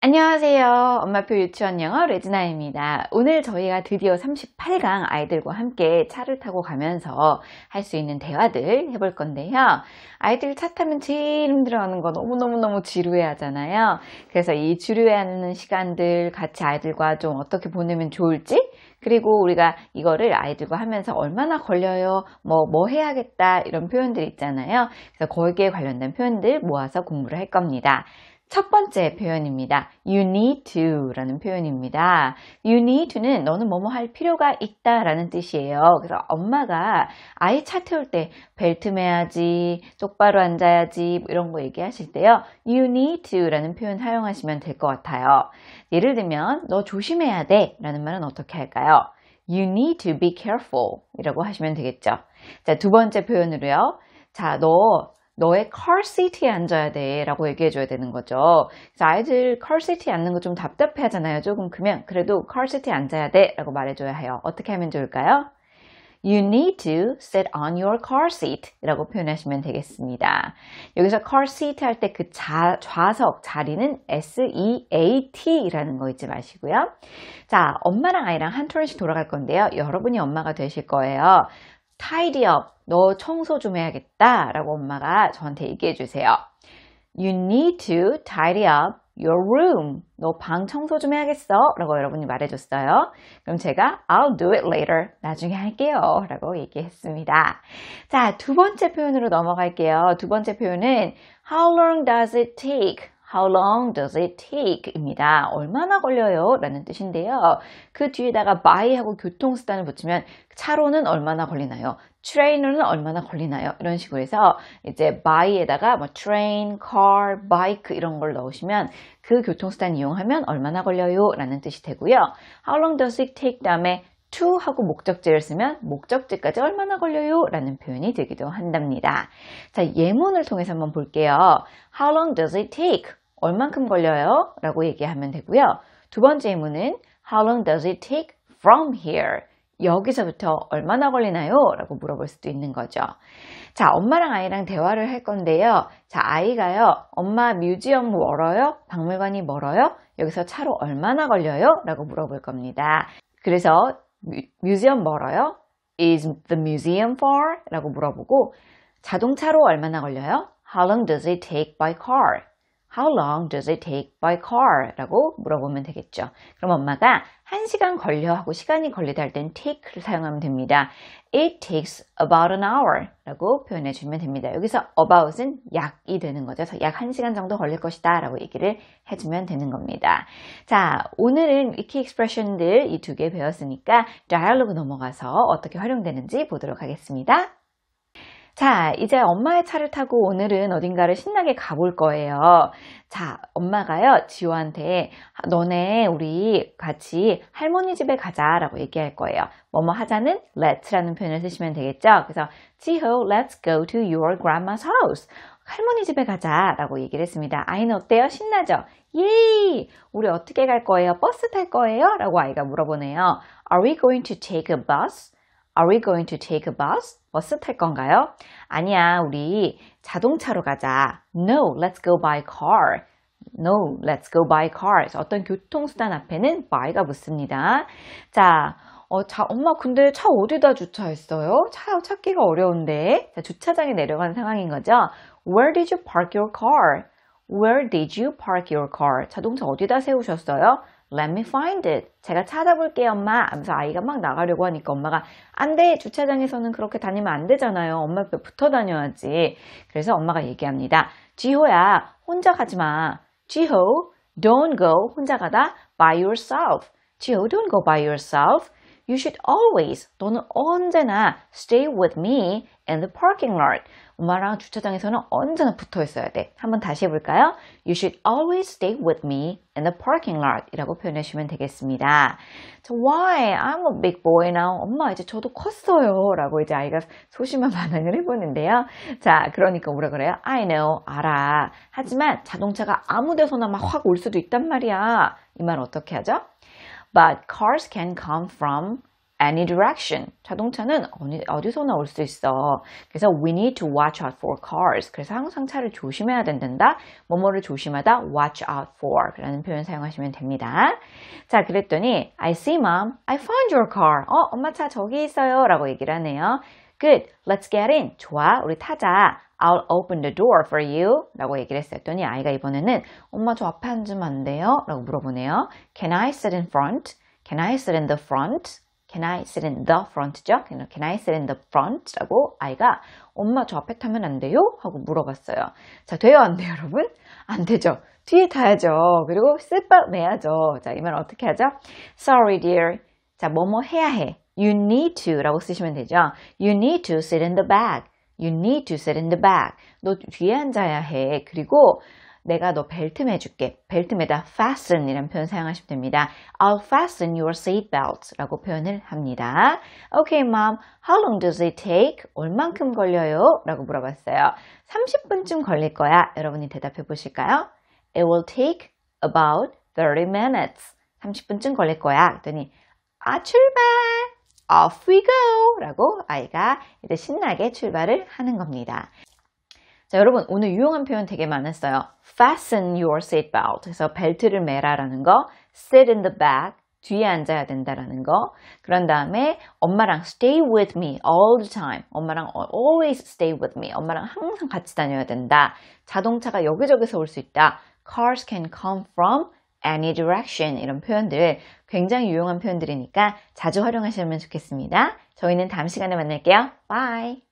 안녕하세요. 엄마표 유치원 영어 레지나입니다. 오늘 저희가 드디어 38강 아이들과 함께 차를 타고 가면서 할 수 있는 대화들 해볼 건데요. 아이들 차 타면 제일 힘들어하는 거 너무너무너무 지루해 하잖아요. 그래서 이 지루해하는 시간들 같이 아이들과 좀 어떻게 보내면 좋을지 그리고 우리가 이거를 아이들과 하면서 얼마나 걸려요, 뭐, 뭐 해야겠다, 이런 표현들 있잖아요. 그래서 거기에 관련된 표현들 모아서 공부를 할 겁니다. 첫 번째 표현입니다. You need to 라는 표현입니다. You need to는 너는 뭐뭐 할 필요가 있다 라는 뜻이에요. 그래서 엄마가 아이 차 태울 때 벨트 매야지, 똑바로 앉아야지 뭐 이런 거 얘기하실 때요. You need to 라는 표현 사용하시면 될 것 같아요. 예를 들면 너 조심해야 돼 라는 말은 어떻게 할까요? You need to be careful 이라고 하시면 되겠죠. 자, 두 번째 표현으로요. 자, 너 너의 컬시티에 앉아야 돼 라고 얘기해 줘야 되는 거죠 그래서 아이들 컬시티에 앉는 거 좀 답답해 하잖아요 조금 크면 그래도 컬시티에 앉아야 돼 라고 말해줘야 해요 어떻게 하면 좋을까요? You need to sit on your car seat 라고 표현하시면 되겠습니다. 여기서 car seat 할 때 그 좌석 자리는 S-E-A-T 이라는 거 잊지 마시고요. 자, 엄마랑 아이랑 한 톨씩 돌아갈 건데요. 여러분이 엄마가 되실 거예요. tidy up. 너 청소 좀 해야겠다. 라고 엄마가 저한테 얘기해 주세요. You need to tidy up your room. 너 방 청소 좀 해야겠어. 라고 여러분이 말해줬어요. 그럼 제가 I'll do it later. 나중에 할게요. 라고 얘기했습니다. 자, 두 번째 표현으로 넘어갈게요. 두 번째 표현은 How long does it take? How long does it take? 입니다. 얼마나 걸려요? 라는 뜻인데요. 그 뒤에다가 by하고 교통수단을 붙이면 차로는 얼마나 걸리나요? 트레인으로는 얼마나 걸리나요? 이런 식으로 해서 이제 by에다가 뭐 train, car, bike 이런 걸 넣으시면 그 교통수단 이용하면 얼마나 걸려요? 라는 뜻이 되고요. How long does it take 다음에 to 하고 목적지를 쓰면 목적지까지 얼마나 걸려요? 라는 표현이 되기도 한답니다. 자, 예문을 통해서 한번 볼게요. How long does it take? 얼만큼 걸려요? 라고 얘기하면 되고요. 두 번째 예문은 How long does it take from here? 여기서부터 얼마나 걸리나요? 라고 물어볼 수도 있는 거죠. 자, 엄마랑 아이랑 대화를 할 건데요. 자, 아이가요. 엄마 뮤지엄 멀어요? 박물관이 멀어요? 여기서 차로 얼마나 걸려요? 라고 물어볼 겁니다. 그래서 뮤지엄 멀어요? Is the museum far? 라고 물어보고 자동차로 얼마나 걸려요? How long does it take by car? How long does it take by car? 라고 물어보면 되겠죠. 그럼 엄마가 1시간 걸려 하고 시간이 걸리다 할 땐 take를 사용하면 됩니다. It takes about an hour 라고 표현해 주면 됩니다. 여기서 about은 약이 되는 거죠. 약 1시간 정도 걸릴 것이다 라고 얘기를 해주면 되는 겁니다. 자, 오늘은 key e x p r e s s i o n 들이 두 개 배웠으니까 dialogue 넘어가서 어떻게 활용되는지 보도록 하겠습니다. 자, 이제 엄마의 차를 타고 오늘은 어딘가를 신나게 가볼 거예요. 자, 엄마가요, 지호한테 너네 우리 같이 할머니 집에 가자라고 얘기할 거예요. 뭐뭐 하자는 let's라는 표현을 쓰시면 되겠죠. 그래서 지호, let's go to your grandma's house. 할머니 집에 가자라고 얘기를 했습니다. 아이는 어때요? 신나죠? 예! 우리 어떻게 갈 거예요? 버스 탈 거예요? 라고 아이가 물어보네요. Are we going to take a bus? Are we going to take a bus? 버스 탈 건가요? 아니야, 우리 자동차로 가자. No, let's go by car. No, let's go by car. 어떤 교통수단 앞에는 by가 붙습니다. 자, 어, 자, 엄마 근데 차 어디다 주차했어요? 차 찾기가 어려운데. 자, 주차장에 내려간 상황인 거죠. Where did you park your car? Where did you park your car? 자동차 어디다 세우셨어요? Let me find it. 제가 찾아볼게요, 엄마. 하면서 아이가 막 나가려고 하니까 엄마가 안 돼. 주차장에서는 그렇게 다니면 안 되잖아요. 엄마 옆에 붙어 다녀야지. 그래서 엄마가 얘기합니다. 지호야, 혼자 가지 마. 지호, don't go. 혼자 가다 by yourself. 지호, don't go by yourself. You should always, 너는 언제나 stay with me in the parking lot. 엄마랑 주차장에서는 언제나 붙어 있어야 돼. 한번 다시 해볼까요? You should always stay with me in the parking lot 이라고 표현해 주시면 되겠습니다. So why? I'm a big boy now. 엄마 이제 저도 컸어요. 라고 이제 아이가 소심한 반응을 해보는데요. 자, 그러니까 뭐라 그래요? I know, 알아. 하지만 자동차가 아무 데서나 막 확 올 수도 있단 말이야. 이 말 어떻게 하죠? But cars can come from any direction. 자동차는 어디서나 올 수 있어. 그래서 we need to watch out for cars. 그래서 항상 차를 조심해야 된다. 뭐뭐를 조심하다 watch out for 라는 표현 사용하시면 됩니다. 자, 그랬더니 I see mom. I found your car. 어, 엄마 차 저기 있어요. 라고 얘기를 하네요. Good. Let's get in. 좋아. 우리 타자. I'll open the door for you 라고 얘기를 했어요. 했더니 아이가 이번에는 엄마 저 앞에 앉으면 안 돼요? 라고 물어보네요. Can I sit in front? Can I sit in the front? Can I sit in the front죠? Can I sit in the front? 라고 아이가 엄마 저 앞에 타면 안 돼요? 하고 물어봤어요. 자, 돼요? 안 돼요, 여러분? 안 되죠. 뒤에 타야죠. 그리고 쓸밥 내야죠. 자, 이 말 어떻게 하죠? Sorry, dear. 자, 뭐 뭐 해야 해. You need to 라고 쓰시면 되죠. You need to sit in the back. You need to sit in the back. 너 뒤에 앉아야 해. 그리고 내가 너 벨트 매줄게. 벨트 매다 fasten 이라는 표현 사용하시면 됩니다. I'll fasten your seatbelt 라고 표현을 합니다. Okay, mom. How long does it take? 얼만큼 걸려요? 라고 물어봤어요. 30분쯤 걸릴 거야. 여러분이 대답해 보실까요? It will take about 30 minutes. 30분쯤 걸릴 거야. 그랬더니 아 출발! off we go 라고 아이가 이제 신나게 출발을 하는 겁니다. 자 여러분 오늘 유용한 표현 되게 많았어요. fasten your seat belt 그래서 벨트를 매라라는 거 sit in the back 뒤에 앉아야 된다라는 거 그런 다음에 엄마랑 stay with me all the time 엄마랑 always stay with me 엄마랑 항상 같이 다녀야 된다 자동차가 여기저기서 올 수 있다 cars can come from any direction 이런 표현들 굉장히 유용한 표현들이니까 자주 활용하시면 좋겠습니다. 저희는 다음 시간에 만날게요. Bye!